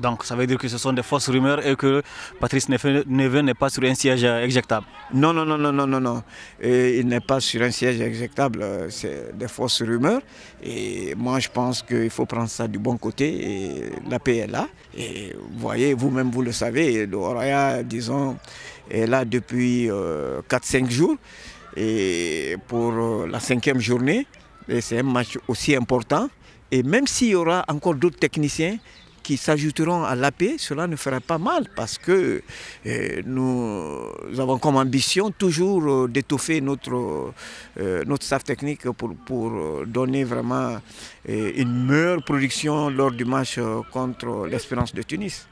Donc ça veut dire que ce sont des fausses rumeurs et que Patrice Neven n'est pas sur un siège injectable Non, non, non, non, non, non, non. il n'est pas sur un siège injectable. C'est des fausses rumeurs. Et moi, je pense qu'il faut prendre ça du bon côté. Et la paix est là. Et vous voyez, vous-même, vous le savez, l'Oraya, disons, est là depuis 4-5 euh, jours. Et pour euh, la cinquième journée, c'est un match aussi important. Et même s'il y aura encore d'autres techniciens, qui s'ajouteront à la paix, cela ne fera pas mal parce que euh, nous avons comme ambition toujours euh, d'étouffer notre, euh, notre staff technique pour donner vraiment une meilleure production lors du match contre l'Espérance de Tunis.